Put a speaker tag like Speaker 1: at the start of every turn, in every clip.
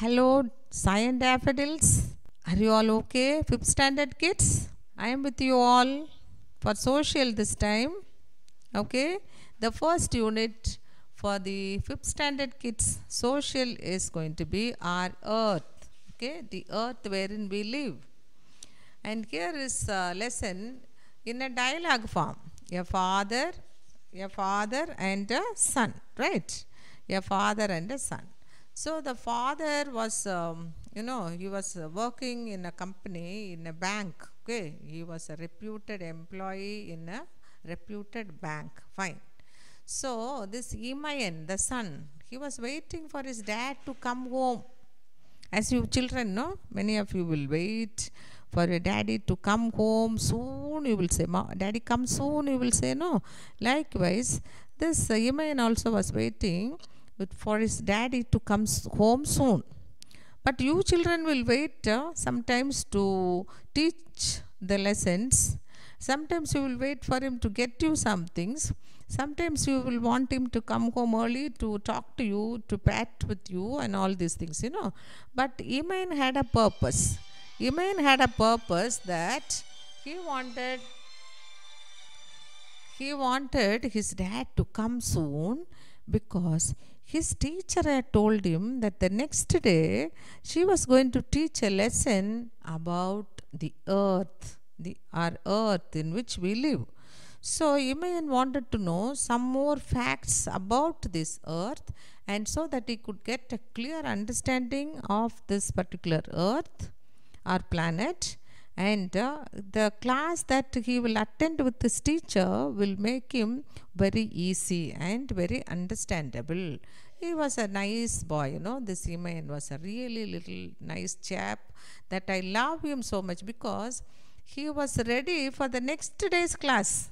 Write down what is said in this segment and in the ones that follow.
Speaker 1: Hello, Science Daffodils. Are you all okay? Fifth standard kids? I am with you all for social this time. Okay? The first unit for the fifth standard kids social is going to be our earth. Okay? The earth wherein we live. And here is a lesson in a dialogue form. A father, a father and a son. Right? A father and a son. So the father was, um, you know, he was working in a company, in a bank. Okay, he was a reputed employee in a reputed bank. Fine. So this Imayan, the son, he was waiting for his dad to come home. As you children know, many of you will wait for your daddy to come home soon. You will say, "Daddy, come soon." You will say, "No." Likewise, this Imayan also was waiting for his daddy to come home soon. But you children will wait uh, sometimes to teach the lessons. Sometimes you will wait for him to get you some things. Sometimes you will want him to come home early to talk to you, to pat with you, and all these things, you know. But Eman had a purpose. Eman had a purpose that he wanted he wanted his dad to come soon because his teacher had told him that the next day she was going to teach a lesson about the earth, the, our earth in which we live. So Imayan wanted to know some more facts about this earth and so that he could get a clear understanding of this particular earth, our planet and uh, the class that he will attend with his teacher will make him very easy and very understandable he was a nice boy you know this Imayan was a really little nice chap that I love him so much because he was ready for the next day's class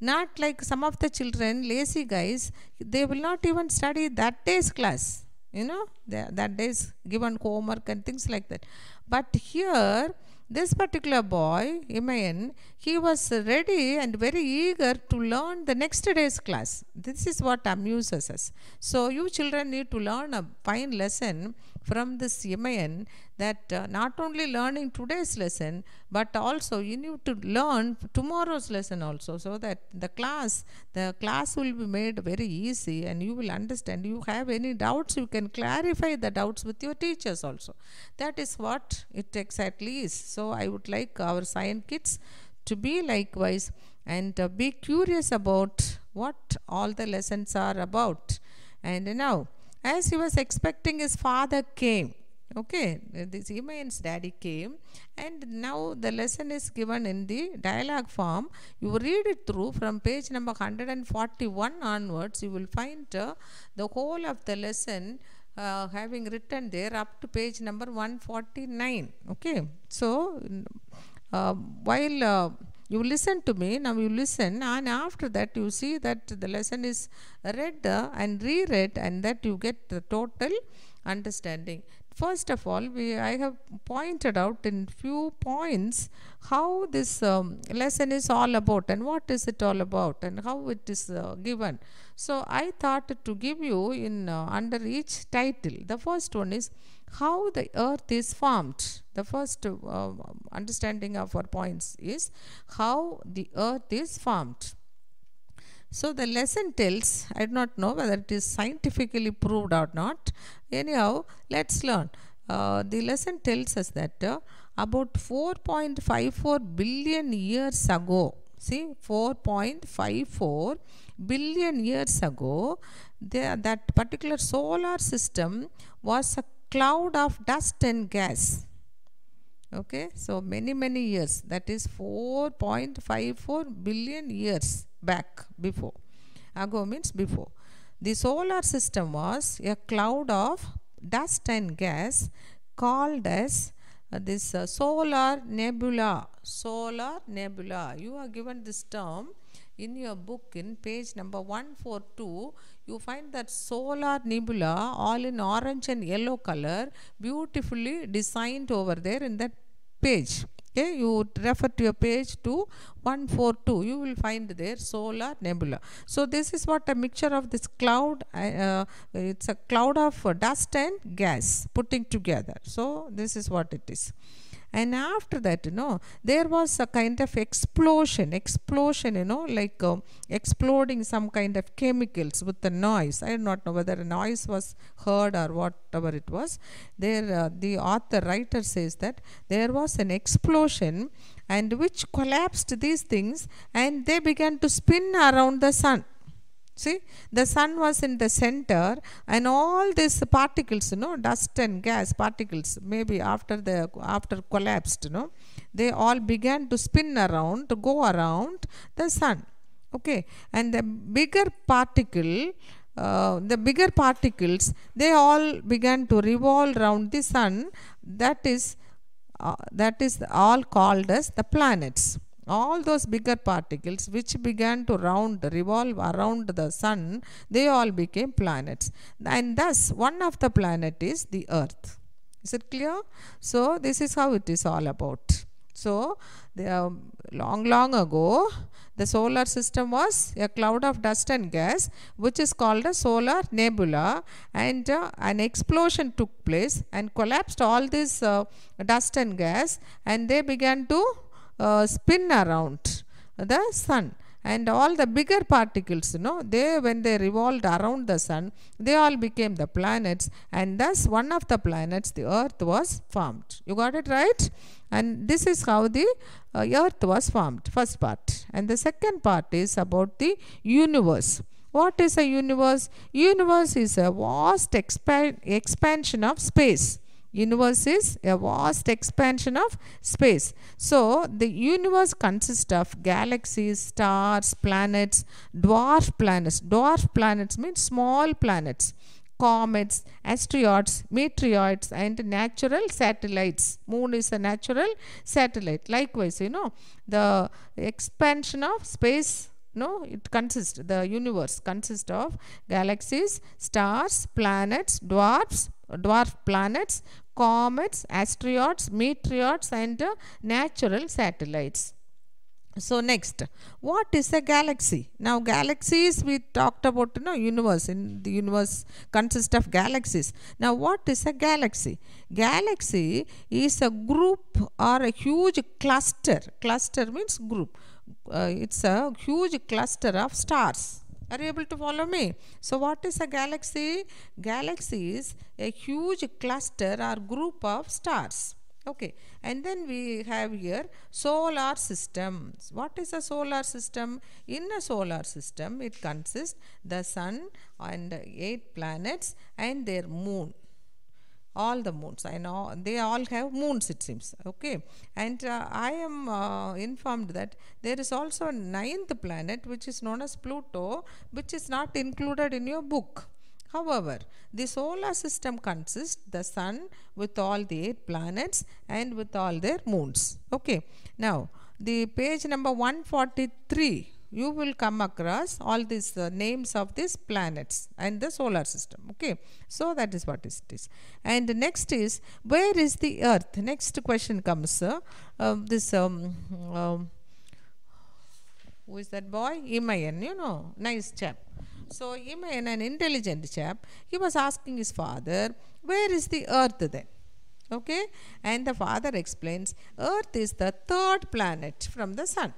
Speaker 1: not like some of the children lazy guys they will not even study that day's class you know that, that day's given homework and things like that but here this particular boy, Imayan, he was ready and very eager to learn the next day's class. This is what amuses us. So, you children need to learn a fine lesson from this MAN that uh, not only learning today's lesson but also you need to learn tomorrow's lesson also so that the class the class will be made very easy and you will understand you have any doubts you can clarify the doubts with your teachers also that is what it exactly is so I would like our science kids to be likewise and uh, be curious about what all the lessons are about and now as he was expecting, his father came. Okay, this means daddy came, and now the lesson is given in the dialogue form. You read it through from page number 141 onwards, you will find uh, the whole of the lesson. Uh, having written there up to page number 149 okay so uh, while uh, you listen to me now you listen and after that you see that the lesson is read and reread and that you get the total understanding. First of all, we, I have pointed out in few points how this um, lesson is all about and what is it all about and how it is uh, given. So I thought to give you in uh, under each title. The first one is how the earth is formed. The first uh, understanding of our points is how the earth is formed. So the lesson tells, I do not know whether it is scientifically proved or not. Anyhow, let's learn. Uh, the lesson tells us that uh, about 4.54 billion years ago, see 4.54 billion years ago, there that particular solar system was a cloud of dust and gas okay so many many years that is 4.54 billion years back, before. Ago means before. The solar system was a cloud of dust and gas called as uh, this uh, solar nebula. Solar nebula. You are given this term in your book in page number 142 you find that solar nebula all in orange and yellow color beautifully designed over there in that page okay you refer to your page to one four two. you will find there solar nebula so this is what a mixture of this cloud uh, it's a cloud of dust and gas putting together so this is what it is and after that you know there was a kind of explosion explosion you know like um, exploding some kind of chemicals with the noise i do not know whether a noise was heard or whatever it was there uh, the author writer says that there was an explosion and which collapsed these things and they began to spin around the sun See, the sun was in the center and all these particles, you know, dust and gas particles, maybe after the after collapsed, you know, they all began to spin around, to go around the sun. Okay. And the bigger particle uh, the bigger particles they all began to revolve around the sun that is uh, that is all called as the planets all those bigger particles which began to round revolve around the sun they all became planets and thus one of the planet is the earth is it clear so this is how it is all about so they are um, long long ago the solar system was a cloud of dust and gas which is called a solar nebula and uh, an explosion took place and collapsed all this uh, dust and gas and they began to uh, spin around the sun and all the bigger particles you know they when they revolved around the sun they all became the planets and thus one of the planets the earth was formed you got it right and this is how the uh, earth was formed first part and the second part is about the universe what is a universe universe is a vast expan expansion of space Universe is a vast expansion of space. So, the universe consists of galaxies, stars, planets, dwarf planets. Dwarf planets means small planets comets, asteroids, meteoroids and natural satellites. Moon is a natural satellite. Likewise, you know, the expansion of space no it consists the universe consists of galaxies stars planets dwarfs dwarf planets comets asteroids meteoroids and uh, natural satellites so next what is a galaxy now galaxies we talked about you know universe in the universe consists of galaxies now what is a galaxy galaxy is a group or a huge cluster cluster means group uh, it's a huge cluster of stars. Are you able to follow me? So what is a galaxy? Galaxy is a huge cluster or group of stars. Okay, and then we have here solar system. What is a solar system? In a solar system, it consists the sun and eight planets and their moon all the moons i know they all have moons it seems okay and uh, i am uh, informed that there is also a ninth planet which is known as pluto which is not included in your book However, the solar system consists the sun with all the eight planets and with all their moons. Okay. Now, the page number 143 you will come across all these uh, names of these planets and the solar system okay so that is what it is and next is where is the earth next question comes uh, uh, this um, um, who is that boy Imayan you know nice chap so Imayan an intelligent chap he was asking his father where is the earth then okay and the father explains earth is the third planet from the sun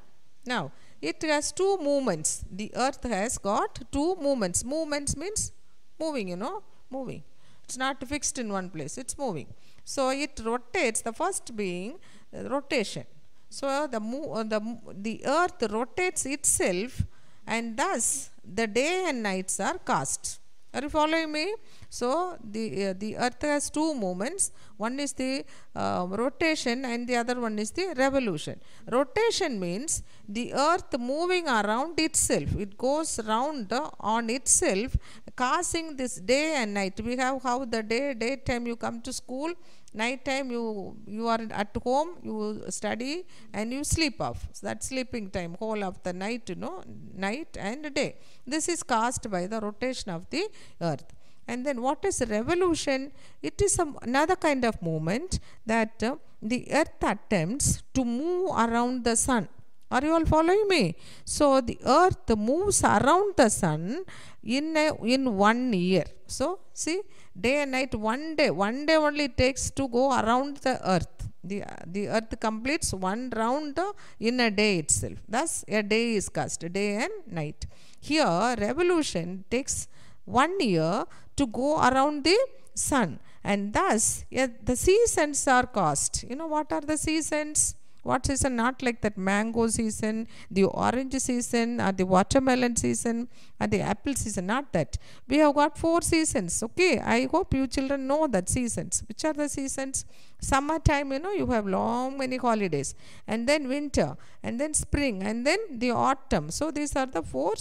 Speaker 1: now it has two movements. The earth has got two movements. Movements means moving, you know, moving. It's not fixed in one place, it's moving. So it rotates, the first being uh, rotation. So the, uh, the, the earth rotates itself and thus the day and nights are cast. Are you following me? So, the, uh, the earth has two movements, one is the uh, rotation and the other one is the revolution. Rotation means the earth moving around itself, it goes round on itself causing this day and night. We have how the day, daytime you come to school, night time you you are at home you study and you sleep off so that sleeping time whole of the night you know night and day this is caused by the rotation of the earth and then what is revolution? It is some, another kind of movement that uh, the earth attempts to move around the sun. Are you all following me? So the earth moves around the sun in, a, in one year. So see, day and night, one day, one day only takes to go around the earth. The, the earth completes one round in a day itself. Thus, a day is cast, day and night. Here, revolution takes one year to go around the sun. And thus, yeah, the seasons are caused. You know what are the seasons? What season? Not like that mango season, the orange season, or uh, the watermelon season, or uh, the apple season. Not that. We have got four seasons. Okay. I hope you children know that seasons. Which are the seasons? Summer time. you know, you have long many holidays. And then winter. And then spring. And then the autumn. So these are the four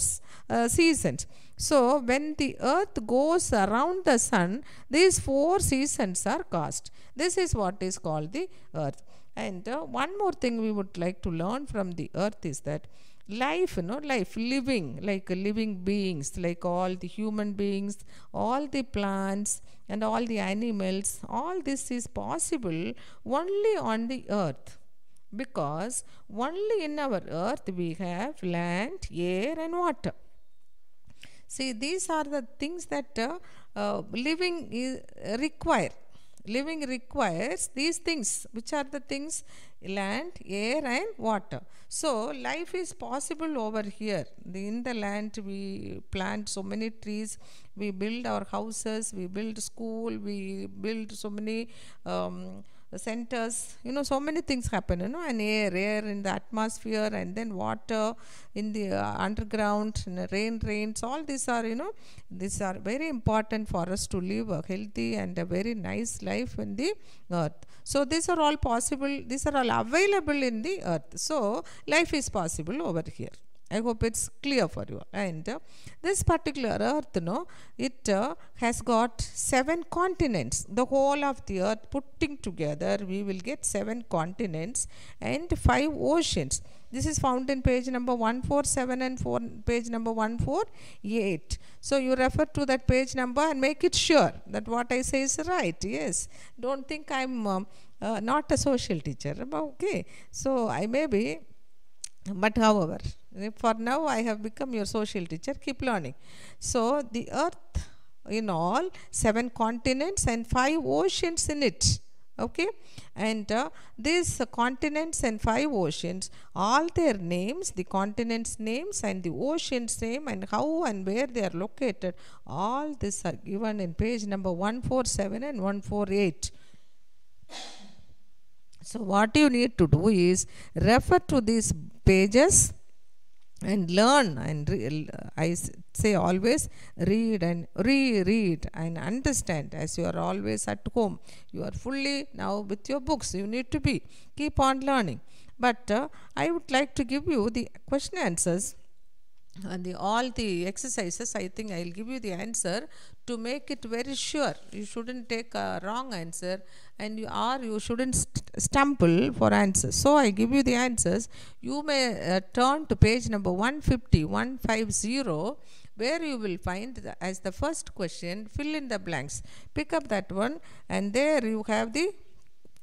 Speaker 1: uh, seasons. So when the earth goes around the sun, these four seasons are caused. This is what is called the earth. And uh, one more thing we would like to learn from the earth is that life, you know, life, living, like living beings, like all the human beings, all the plants, and all the animals, all this is possible only on the earth. Because only in our earth we have land, air, and water. See, these are the things that uh, uh, living is, require Living requires these things, which are the things land, air, and water. So, life is possible over here. In the land, we plant so many trees, we build our houses, we build school, we build so many. Um, the centers you know so many things happen you know and air air in the atmosphere and then water in the uh, underground rain rains all these are you know these are very important for us to live a healthy and a very nice life in the earth so these are all possible these are all available in the earth so life is possible over here I hope it's clear for you. And uh, this particular earth, no, it uh, has got seven continents. The whole of the earth putting together, we will get seven continents and five oceans. This is found in page number 147 and four, page number 148. So you refer to that page number and make it sure that what I say is right. Yes. Don't think I'm um, uh, not a social teacher. Okay. So I may be, but however, Eh, for now, I have become your social teacher. Keep learning. So, the earth in all, seven continents and five oceans in it. Okay? And uh, these continents and five oceans, all their names, the continents' names and the oceans' name and how and where they are located, all this are given in page number 147 and 148. So, what you need to do is refer to these pages and learn and re, I say always read and reread and understand as you are always at home you are fully now with your books you need to be keep on learning but uh, I would like to give you the question answers and the all the exercises I think I'll give you the answer to make it very sure you shouldn't take a wrong answer and you are you shouldn't st stumble for answers so i give you the answers you may uh, turn to page number 150 150 where you will find the, as the first question fill in the blanks pick up that one and there you have the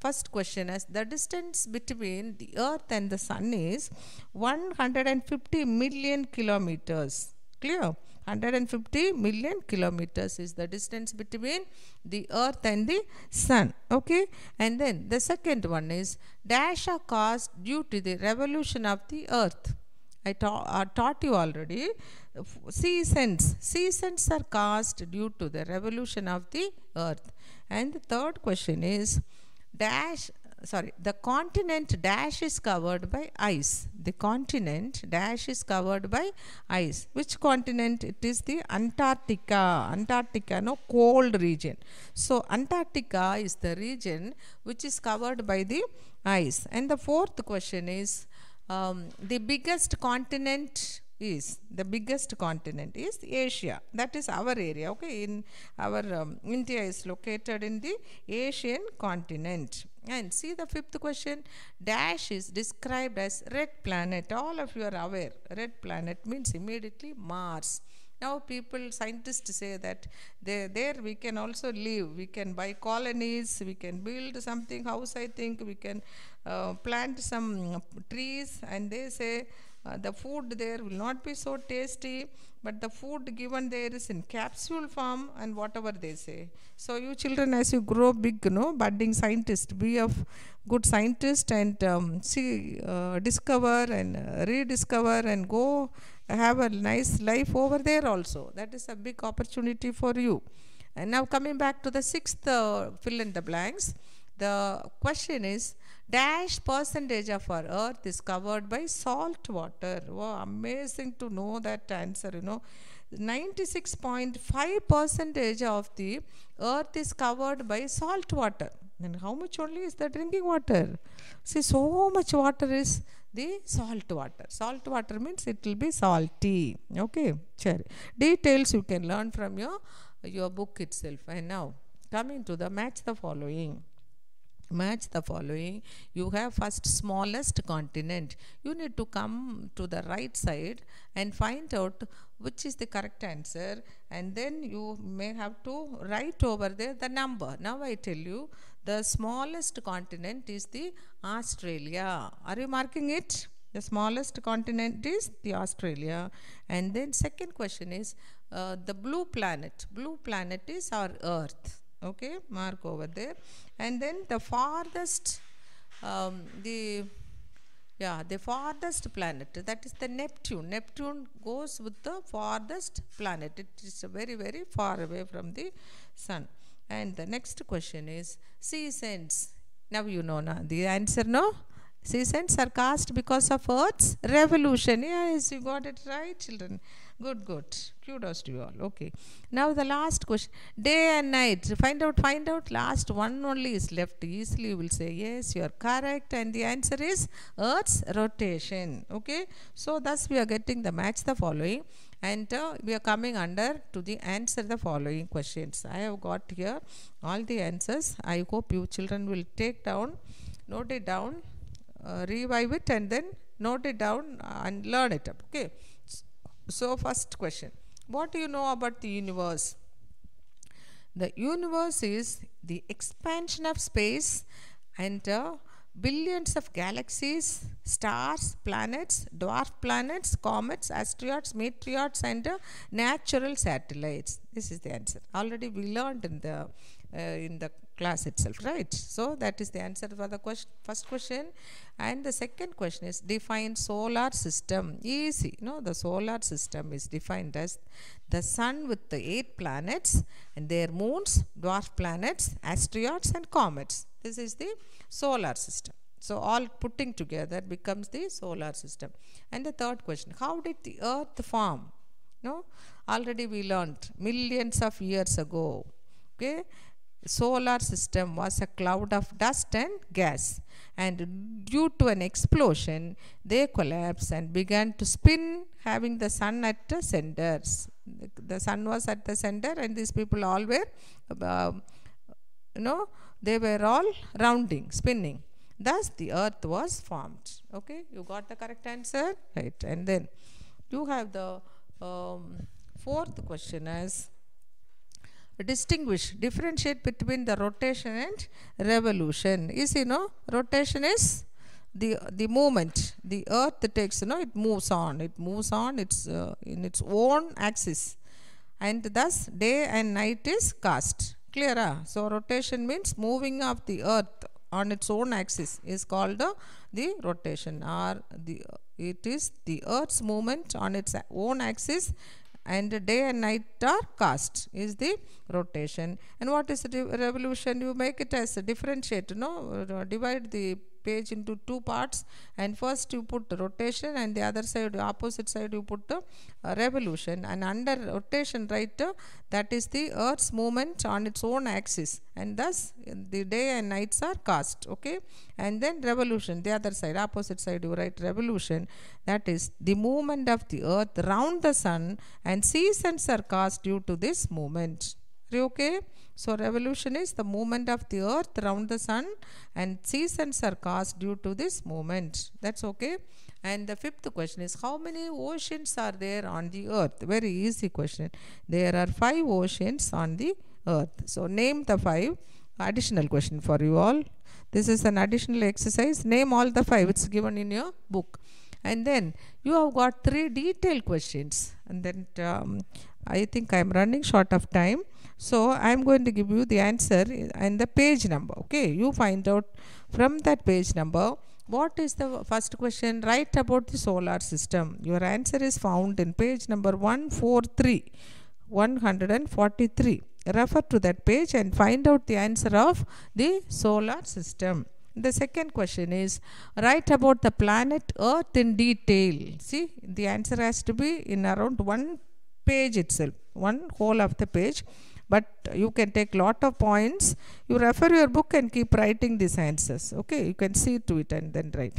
Speaker 1: first question as the distance between the earth and the sun is 150 million kilometers clear 150 million kilometers is the distance between the earth and the sun okay and then the second one is dash are caused due to the revolution of the earth I, ta I taught you already seasons seasons are caused due to the revolution of the earth and the third question is dash sorry the continent dash is covered by ice the continent dash is covered by ice which continent it is the antarctica antarctica no cold region so antarctica is the region which is covered by the ice and the fourth question is um, the biggest continent is the biggest continent is asia that is our area okay in our um, india is located in the asian continent and see the fifth question. Dash is described as red planet. All of you are aware. Red planet means immediately Mars. Now people, scientists say that they, there we can also live. We can buy colonies. We can build something, house I think. We can uh, plant some trees. And they say uh, the food there will not be so tasty, but the food given there is in capsule form and whatever they say. So you children, as you grow big, you know, budding scientist, be a good scientist and um, see, uh, discover and uh, rediscover and go have a nice life over there also. That is a big opportunity for you. And now coming back to the sixth uh, fill in the blanks, the question is, dash percentage of our earth is covered by salt water. Wow, amazing to know that answer, you know. 96.5 percentage of the earth is covered by salt water. Then how much only is the drinking water? See, so much water is the salt water. Salt water means it will be salty. Okay, sure. Details you can learn from your, your book itself. And now, coming to the match the following match the following you have first smallest continent you need to come to the right side and find out which is the correct answer and then you may have to write over there the number now i tell you the smallest continent is the australia are you marking it the smallest continent is the australia and then second question is uh, the blue planet blue planet is our earth okay mark over there and then the farthest um, the yeah the farthest planet that is the neptune neptune goes with the farthest planet it is very very far away from the sun and the next question is seasons now you know na the answer no seasons are cast because of earth's revolution yes you got it right children Good, good. Kudos to you all. Okay. Now the last question. Day and night. Find out, find out. Last one only is left. Easily you will say, yes, you are correct. And the answer is Earth's rotation. Okay. So thus we are getting the match the following. And uh, we are coming under to the answer the following questions. I have got here all the answers. I hope you children will take down, note it down, uh, revive it and then note it down and learn it up. Okay. So first question, what do you know about the universe? The universe is the expansion of space and uh, billions of galaxies, stars, planets, dwarf planets, comets, asteroids, meteors, and uh, natural satellites. This is the answer. Already we learned in the uh, in the class itself, right? So that is the answer for the question, first question. And the second question is define solar system. Easy. No, the solar system is defined as the sun with the eight planets and their moons, dwarf planets, asteroids and comets. This is the solar system. So all putting together becomes the solar system. And the third question, how did the earth form? No, already we learned millions of years ago. Okay, solar system was a cloud of dust and gas and due to an explosion they collapsed and began to spin having the sun at the centers the sun was at the center and these people all were uh, um, you know they were all rounding spinning thus the earth was formed okay you got the correct answer right and then you have the um, fourth question is distinguish, differentiate between the rotation and revolution. Is you know, rotation is the the movement. The earth takes, you know, it moves on. It moves on. It's uh, in its own axis, and thus day and night is cast. Clearer. Ah? So rotation means moving of the earth on its own axis is called uh, the rotation or the it is the earth's movement on its own axis and day and night are cast is the rotation. And what is the revolution? You make it as a differentiate, no? Divide the page into two parts and first you put rotation and the other side opposite side you put the uh, revolution and under rotation right uh, that is the earth's movement on its own axis and thus the day and nights are cast okay and then revolution the other side opposite side you write revolution that is the movement of the earth round the sun and seasons are cast due to this movement okay so revolution is the movement of the earth around the sun and seasons are caused due to this movement. That's okay. And the fifth question is how many oceans are there on the earth? Very easy question. There are five oceans on the earth. So name the five. Additional question for you all. This is an additional exercise. Name all the five. It's given in your book. And then you have got three detailed questions. And then um, I think I'm running short of time. So I am going to give you the answer and the page number. Okay, you find out from that page number what is the first question? Write about the solar system. Your answer is found in page number 143, 143. Refer to that page and find out the answer of the solar system. The second question is write about the planet Earth in detail. See, the answer has to be in around one page itself, one whole of the page but you can take lot of points you refer your book and keep writing these answers okay you can see to it and then write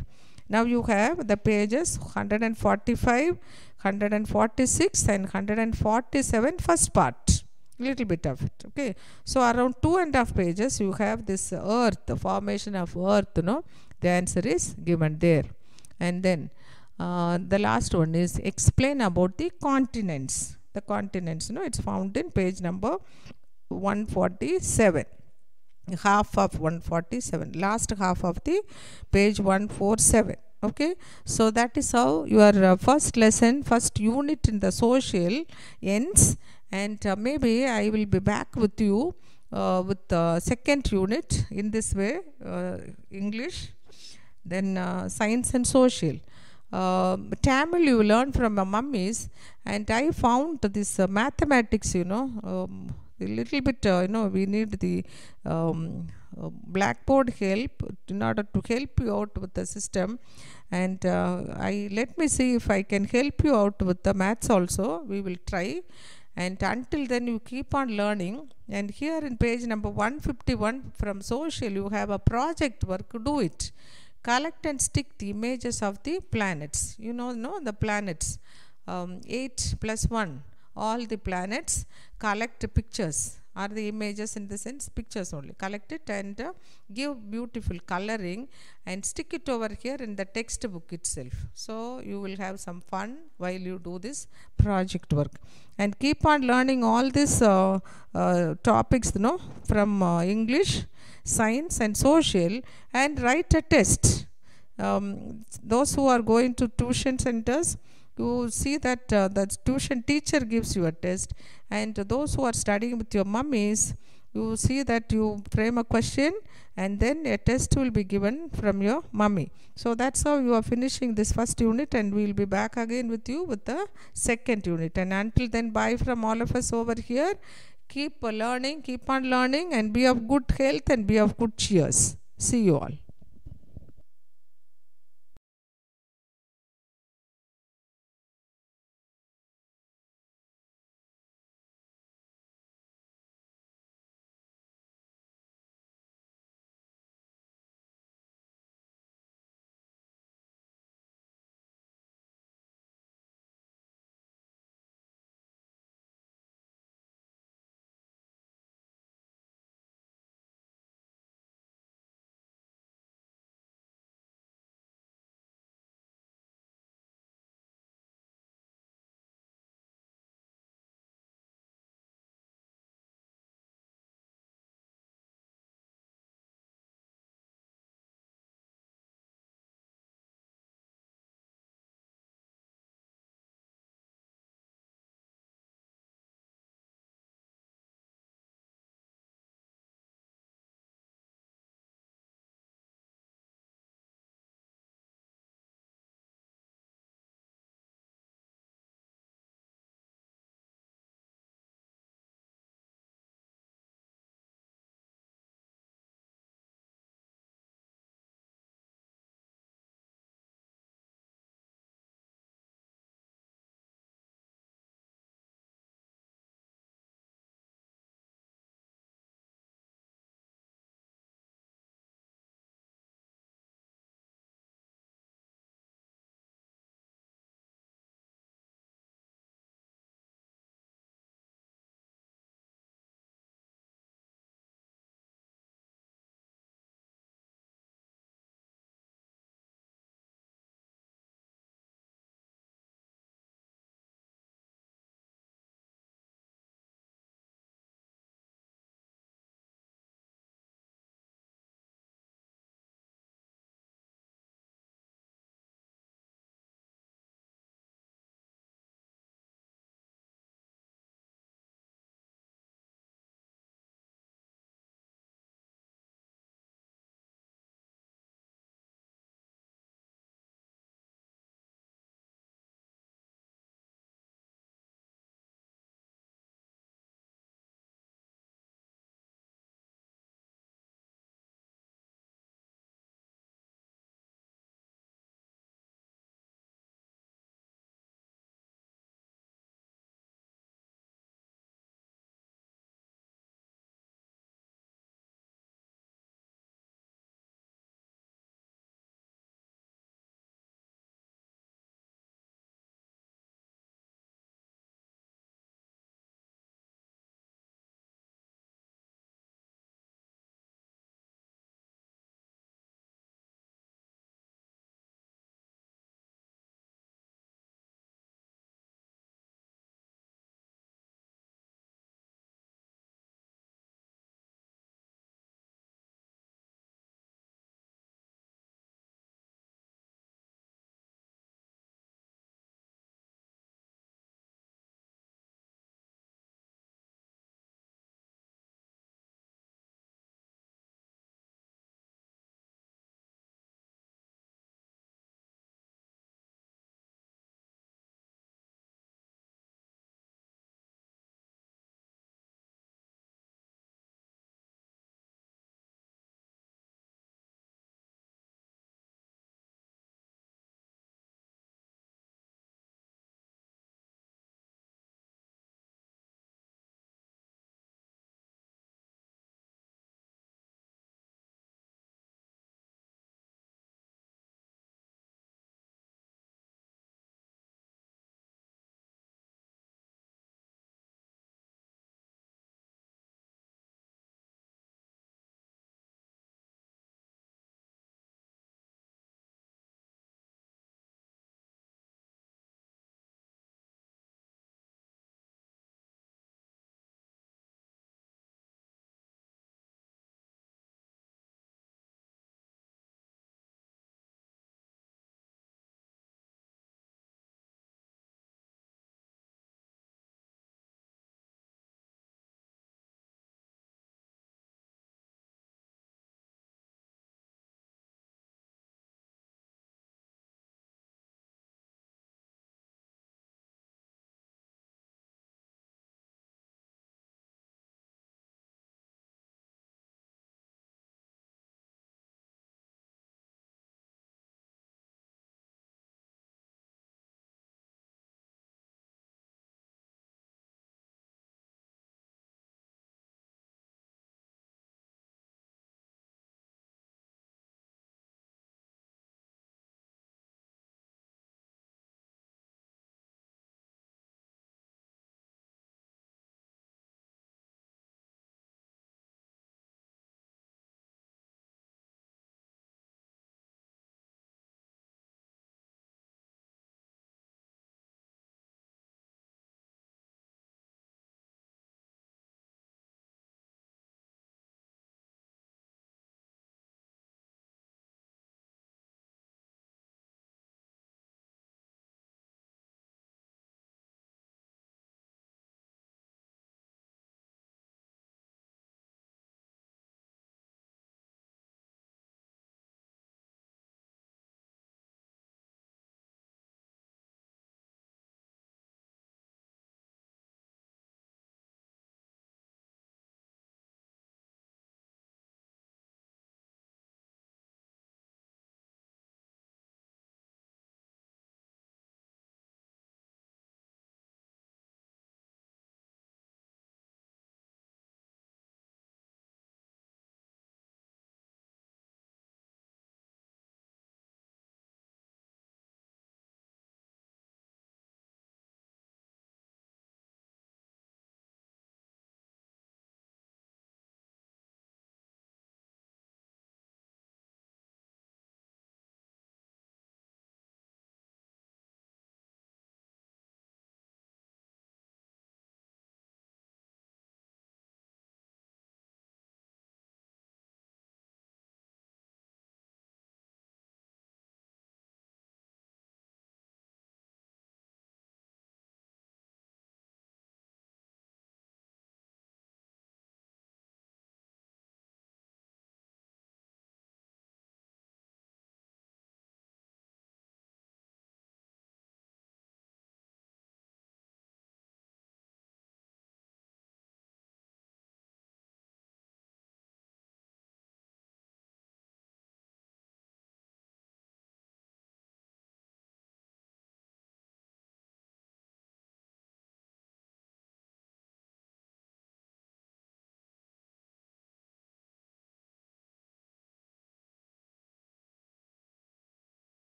Speaker 1: now you have the pages 145 146 and 147 first part little bit of it okay so around two and a half pages you have this earth the formation of earth you know the answer is given there and then uh, the last one is explain about the continents the continents you know it's found in page number 147 half of 147 last half of the page 147 okay so that is how your uh, first lesson first unit in the social ends and uh, maybe i will be back with you uh, with the second unit in this way uh, english then uh, science and social uh, Tamil you learn from my mummies, and I found this uh, mathematics, you know, um, a little bit, uh, you know, we need the um, uh, blackboard help in order to help you out with the system. And uh, I let me see if I can help you out with the maths also. We will try. And until then, you keep on learning. And here in page number 151 from social, you have a project work, do it collect and stick the images of the planets. You know, know the planets. Um, 8 plus 1, all the planets collect pictures are the images in the sense pictures only collect it and uh, give beautiful coloring and stick it over here in the textbook itself so you will have some fun while you do this project work and keep on learning all these uh, uh, topics you know from uh, english science and social and write a test um, those who are going to tuition centers you see that uh, the tuition teacher gives you a test and those who are studying with your mummies you see that you frame a question and then a test will be given from your mummy so that's how you are finishing this first unit and we will be back again with you with the second unit and until then bye from all of us over here keep learning keep on learning and be of good health and be of good cheers see you all